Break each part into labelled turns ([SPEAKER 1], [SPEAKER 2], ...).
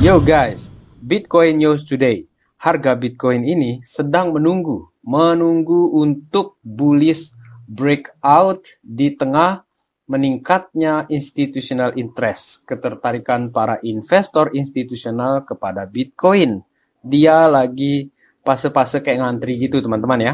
[SPEAKER 1] Yo guys, Bitcoin News Today. Harga Bitcoin ini sedang menunggu, menunggu untuk bullish breakout di tengah meningkatnya institutional interest, ketertarikan para investor institusional kepada Bitcoin. Dia lagi fase-fase kayak ngantri gitu teman-teman ya.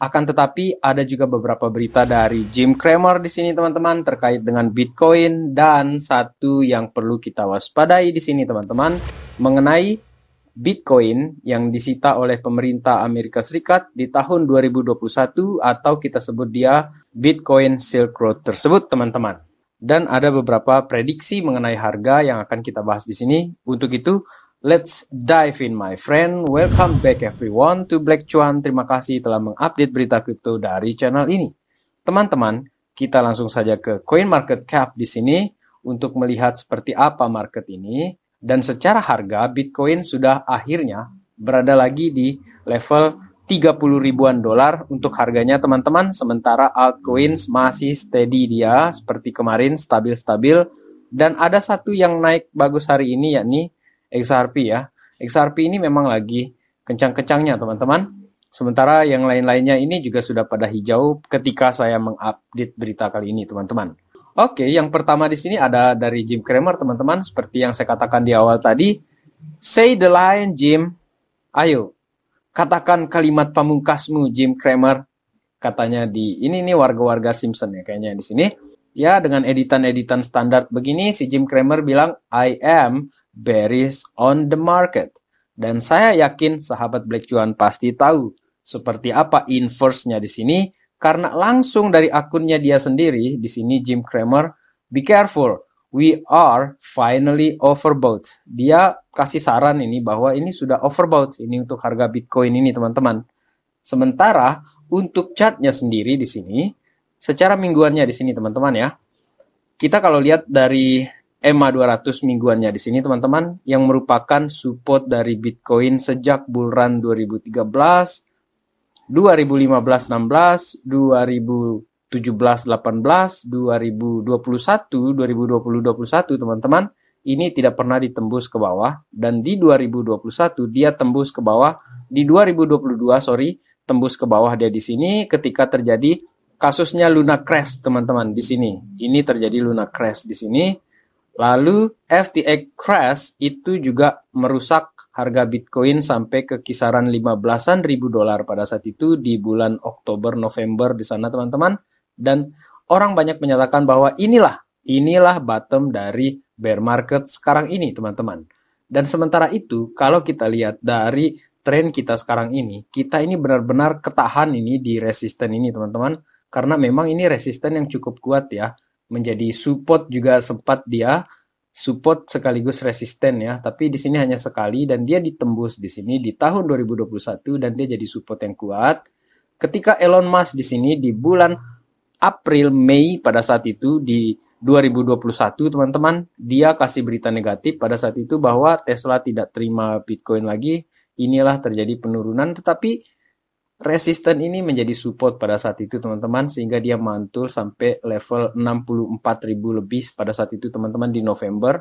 [SPEAKER 1] Akan tetapi ada juga beberapa berita dari Jim Cramer di sini teman-teman terkait dengan Bitcoin dan satu yang perlu kita waspadai di sini teman-teman mengenai Bitcoin yang disita oleh pemerintah Amerika Serikat di tahun 2021 atau kita sebut dia Bitcoin Silk Road tersebut teman-teman. Dan ada beberapa prediksi mengenai harga yang akan kita bahas di sini. Untuk itu, Let's dive in my friend. Welcome back everyone to Black Chuan. Terima kasih telah mengupdate berita kripto dari channel ini. Teman-teman, kita langsung saja ke Coin Market Cap di sini untuk melihat seperti apa market ini dan secara harga Bitcoin sudah akhirnya berada lagi di level 30 ribuan dolar untuk harganya teman-teman sementara altcoins masih steady dia seperti kemarin stabil-stabil dan ada satu yang naik bagus hari ini yakni XRP ya. XRP ini memang lagi kencang-kencangnya teman-teman. Sementara yang lain-lainnya ini juga sudah pada hijau ketika saya mengupdate berita kali ini teman-teman. Oke, yang pertama di sini ada dari Jim Cramer teman-teman. Seperti yang saya katakan di awal tadi, say the line Jim. Ayo, katakan kalimat pamungkasmu Jim Cramer. Katanya di ini nih warga-warga Simpson ya kayaknya di sini. Ya, dengan editan-editan standar begini, si Jim Cramer bilang, I am bearish on the market. Dan saya yakin sahabat Black Cuan pasti tahu seperti apa inverse-nya di sini karena langsung dari akunnya dia sendiri di sini Jim Cramer be careful we are finally overbought. Dia kasih saran ini bahwa ini sudah overbought ini untuk harga Bitcoin ini teman-teman. Sementara untuk chartnya sendiri di sini secara mingguannya di sini teman-teman ya. Kita kalau lihat dari EMA 200 mingguannya di sini teman-teman yang merupakan support dari Bitcoin sejak bulan 2013, 2015, 16, 2017, 18, 2021, 2020, 21 teman-teman ini tidak pernah ditembus ke bawah dan di 2021 dia tembus ke bawah di 2022 sorry tembus ke bawah dia di sini ketika terjadi kasusnya Luna Crash teman-teman di sini ini terjadi Luna Crash di sini Lalu FTX crash itu juga merusak harga Bitcoin sampai ke kisaran 15-an ribu dolar pada saat itu di bulan Oktober November di sana teman-teman dan orang banyak menyatakan bahwa inilah inilah bottom dari bear market sekarang ini teman-teman. Dan sementara itu kalau kita lihat dari tren kita sekarang ini, kita ini benar-benar ketahan ini di resisten ini teman-teman karena memang ini resisten yang cukup kuat ya menjadi support juga sempat dia support sekaligus resisten ya, tapi di sini hanya sekali dan dia ditembus di sini di tahun 2021 dan dia jadi support yang kuat. Ketika Elon Musk di sini di bulan April Mei pada saat itu di 2021 teman-teman dia kasih berita negatif pada saat itu bahwa Tesla tidak terima Bitcoin lagi. Inilah terjadi penurunan tetapi Resisten ini menjadi support pada saat itu teman-teman sehingga dia mantul sampai level 64.000 lebih pada saat itu teman-teman di November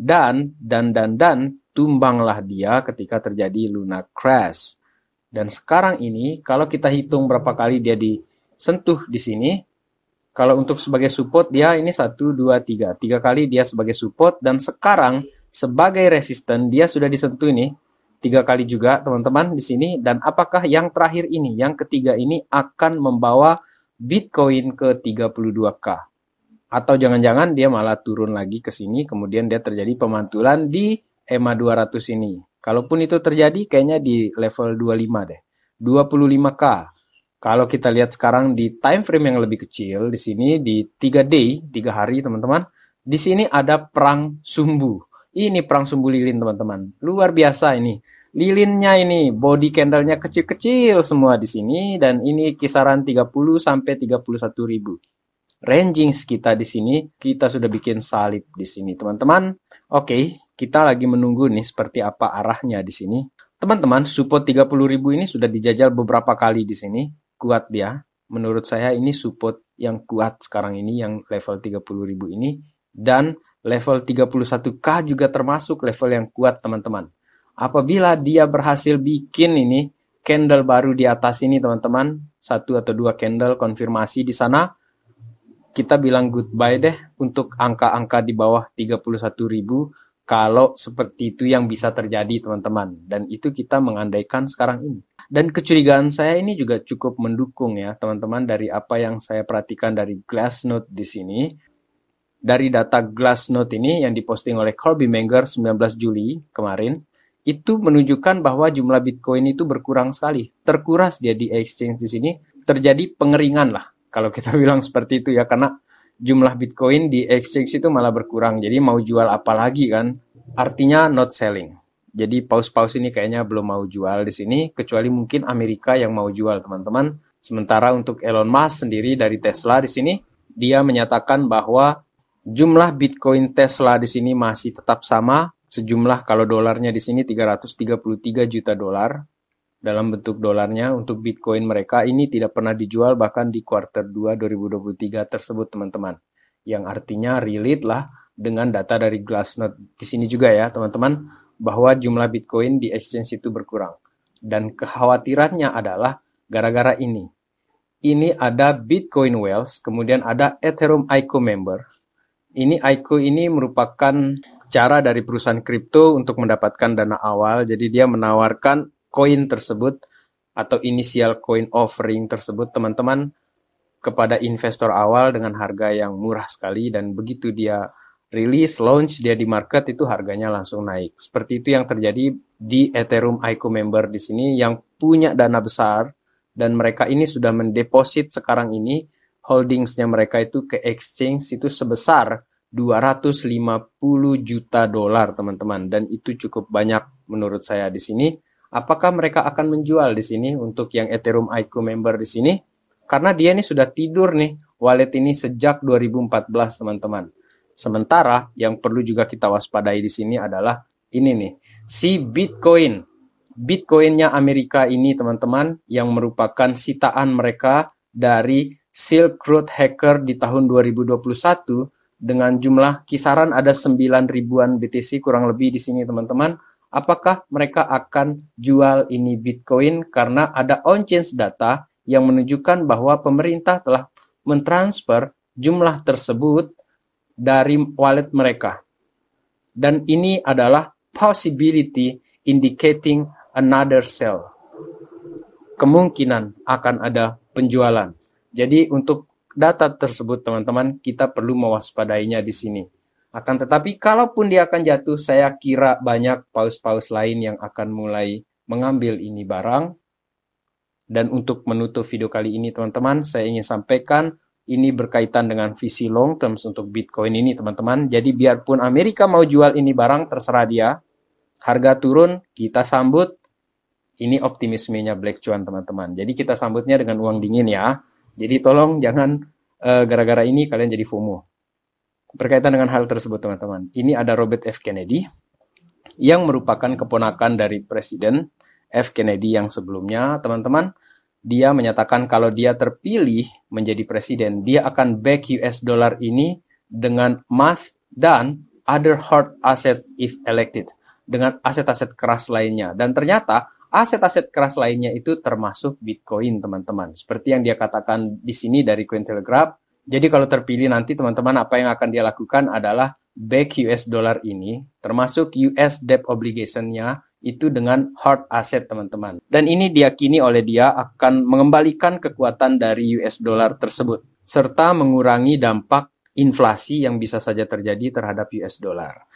[SPEAKER 1] dan dan dan dan tumbanglah dia ketika terjadi Luna crash. Dan sekarang ini kalau kita hitung berapa kali dia disentuh di sini kalau untuk sebagai support dia ini 1 2 3, tiga kali dia sebagai support dan sekarang sebagai resisten dia sudah disentuh ini tiga kali juga teman-teman di sini dan apakah yang terakhir ini yang ketiga ini akan membawa Bitcoin ke 32k atau jangan-jangan dia malah turun lagi ke sini kemudian dia terjadi pemantulan di EMA 200 ini kalaupun itu terjadi kayaknya di level 25 deh 25k kalau kita lihat sekarang di time frame yang lebih kecil di sini di 3 day 3 hari teman-teman di sini ada perang sumbu ini perang sumbu lilin teman-teman. Luar biasa ini. Lilinnya ini, body candlenya kecil-kecil semua di sini dan ini kisaran 30 sampai 31 ribu. ranging kita di sini, kita sudah bikin salib di sini teman-teman. Oke, kita lagi menunggu nih seperti apa arahnya di sini. Teman-teman, support 30 ribu ini sudah dijajal beberapa kali di sini. Kuat dia. Menurut saya ini support yang kuat sekarang ini yang level 30 ribu ini dan Level 31K juga termasuk level yang kuat teman-teman. Apabila dia berhasil bikin ini candle baru di atas ini teman-teman, satu atau dua candle konfirmasi di sana, kita bilang goodbye deh untuk angka-angka di bawah 31.000 kalau seperti itu yang bisa terjadi teman-teman. Dan itu kita mengandaikan sekarang ini. Dan kecurigaan saya ini juga cukup mendukung ya teman-teman dari apa yang saya perhatikan dari glass note di sini dari data Glassnode ini yang diposting oleh Colby Menger 19 Juli kemarin, itu menunjukkan bahwa jumlah Bitcoin itu berkurang sekali. Terkuras dia di exchange di sini, terjadi pengeringan lah. Kalau kita bilang seperti itu ya, karena jumlah Bitcoin di exchange itu malah berkurang. Jadi mau jual apa lagi kan? Artinya not selling. Jadi paus-paus ini kayaknya belum mau jual di sini, kecuali mungkin Amerika yang mau jual teman-teman. Sementara untuk Elon Musk sendiri dari Tesla di sini, dia menyatakan bahwa Jumlah Bitcoin Tesla di sini masih tetap sama, sejumlah kalau dolarnya di sini 333 juta dolar dalam bentuk dolarnya untuk Bitcoin mereka ini tidak pernah dijual bahkan di quarter 2 2023 tersebut teman-teman. Yang artinya relate lah dengan data dari Glassnode di sini juga ya teman-teman bahwa jumlah Bitcoin di exchange itu berkurang. Dan kekhawatirannya adalah gara-gara ini. Ini ada Bitcoin Wells kemudian ada Ethereum ICO member, ini ICO ini merupakan cara dari perusahaan kripto untuk mendapatkan dana awal. Jadi dia menawarkan koin tersebut atau inisial koin offering tersebut teman-teman kepada investor awal dengan harga yang murah sekali dan begitu dia rilis launch dia di market itu harganya langsung naik. Seperti itu yang terjadi di Ethereum ICO member di sini yang punya dana besar dan mereka ini sudah mendeposit sekarang ini holdingsnya mereka itu ke exchange itu sebesar 250 juta dolar teman-teman dan itu cukup banyak menurut saya di sini. Apakah mereka akan menjual di sini untuk yang Ethereum IQ member di sini? Karena dia ini sudah tidur nih wallet ini sejak 2014 teman-teman. Sementara yang perlu juga kita waspadai di sini adalah ini nih si Bitcoin. Bitcoinnya Amerika ini teman-teman yang merupakan sitaan mereka dari Silk Road Hacker di tahun 2021 dengan jumlah kisaran ada 9 ribuan BTC kurang lebih di sini teman-teman. Apakah mereka akan jual ini Bitcoin karena ada on-chain data yang menunjukkan bahwa pemerintah telah mentransfer jumlah tersebut dari wallet mereka. Dan ini adalah possibility indicating another sell. Kemungkinan akan ada penjualan. Jadi untuk data tersebut teman-teman kita perlu mewaspadainya di sini. Akan tetapi kalaupun dia akan jatuh, saya kira banyak paus-paus lain yang akan mulai mengambil ini barang. Dan untuk menutup video kali ini teman-teman, saya ingin sampaikan ini berkaitan dengan visi long terms untuk Bitcoin ini teman-teman. Jadi biarpun Amerika mau jual ini barang terserah dia. Harga turun, kita sambut. Ini optimismenya Black Chuan teman-teman. Jadi kita sambutnya dengan uang dingin ya. Jadi tolong jangan eh, gara-gara uh, ini kalian jadi FOMO. Berkaitan dengan hal tersebut teman-teman. Ini ada Robert F. Kennedy yang merupakan keponakan dari Presiden F. Kennedy yang sebelumnya, teman-teman, dia menyatakan kalau dia terpilih menjadi presiden, dia akan back US dollar ini dengan emas dan other hard asset if elected, dengan aset-aset keras lainnya. Dan ternyata Aset-aset keras lainnya itu termasuk Bitcoin, teman-teman. Seperti yang dia katakan di sini dari Cointelegraph. Jadi kalau terpilih nanti teman-teman apa yang akan dia lakukan adalah back US dollar ini termasuk US debt obligation-nya itu dengan hard asset teman-teman. Dan ini diyakini oleh dia akan mengembalikan kekuatan dari US dollar tersebut serta mengurangi dampak inflasi yang bisa saja terjadi terhadap US dollar.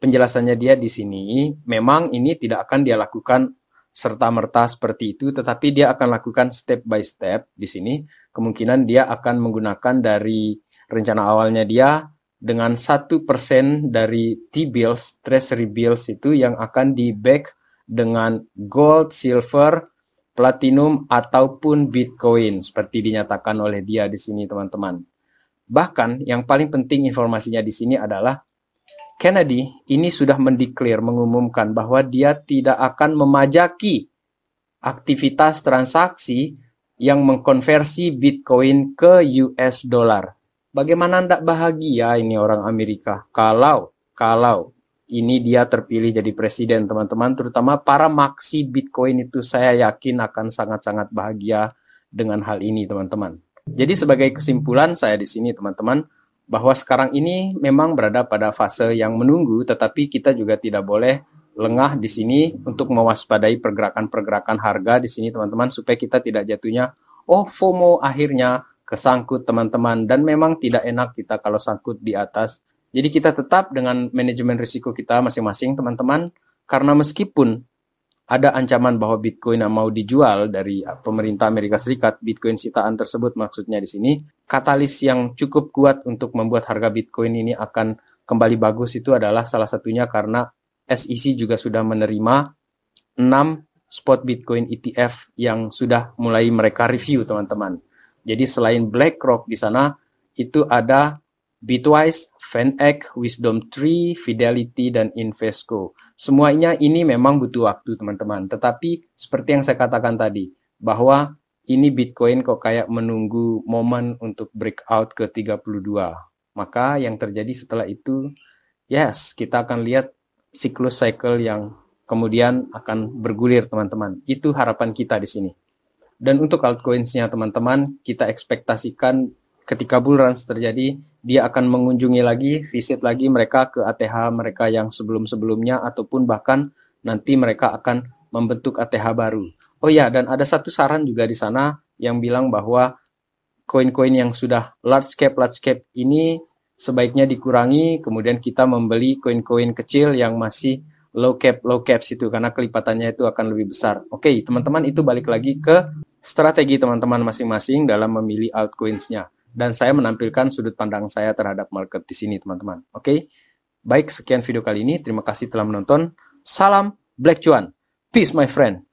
[SPEAKER 1] Penjelasannya dia di sini memang ini tidak akan dia lakukan serta-merta seperti itu, tetapi dia akan lakukan step by step di sini. Kemungkinan dia akan menggunakan dari rencana awalnya dia dengan satu persen dari T-bills, treasury bills itu yang akan di back dengan gold, silver, platinum ataupun bitcoin seperti dinyatakan oleh dia di sini teman-teman. Bahkan yang paling penting informasinya di sini adalah Kennedy ini sudah mendeklir mengumumkan bahwa dia tidak akan memajaki aktivitas transaksi yang mengkonversi Bitcoin ke US dollar. Bagaimana tidak bahagia ini orang Amerika kalau kalau ini dia terpilih jadi presiden teman-teman terutama para maksi Bitcoin itu saya yakin akan sangat-sangat bahagia dengan hal ini teman-teman. Jadi sebagai kesimpulan saya di sini teman-teman bahwa sekarang ini memang berada pada fase yang menunggu, tetapi kita juga tidak boleh lengah di sini untuk mewaspadai pergerakan-pergerakan harga di sini teman-teman supaya kita tidak jatuhnya oh FOMO akhirnya kesangkut teman-teman dan memang tidak enak kita kalau sangkut di atas. Jadi kita tetap dengan manajemen risiko kita masing-masing teman-teman karena meskipun ada ancaman bahwa Bitcoin mau dijual dari ah, pemerintah Amerika Serikat, Bitcoin sitaan tersebut maksudnya di sini, katalis yang cukup kuat untuk membuat harga Bitcoin ini akan kembali bagus itu adalah salah satunya karena SEC juga sudah menerima 6 spot Bitcoin ETF yang sudah mulai mereka review, teman-teman. Jadi selain BlackRock di sana itu ada Bitwise, VanEck, Wisdom Tree, Fidelity, dan Invesco. Semuanya ini memang butuh waktu teman-teman. Tetapi seperti yang saya katakan tadi, bahwa ini Bitcoin kok kayak menunggu momen untuk breakout ke 32. Maka yang terjadi setelah itu, yes, kita akan lihat siklus cycle yang kemudian akan bergulir teman-teman. Itu harapan kita di sini. Dan untuk altcoins-nya teman-teman, kita ekspektasikan ketika bull run terjadi, dia akan mengunjungi lagi, visit lagi mereka ke ATH mereka yang sebelum-sebelumnya ataupun bahkan nanti mereka akan membentuk ATH baru. Oh ya, dan ada satu saran juga di sana yang bilang bahwa koin-koin yang sudah large cap large cap ini sebaiknya dikurangi, kemudian kita membeli koin-koin kecil yang masih low cap low caps itu karena kelipatannya itu akan lebih besar. Oke, okay, teman-teman itu balik lagi ke strategi teman-teman masing-masing dalam memilih altcoinsnya dan saya menampilkan sudut pandang saya terhadap market di sini, teman-teman. Oke, okay? baik, sekian video kali ini. Terima kasih telah menonton. Salam Black Cuan. Peace, my friend.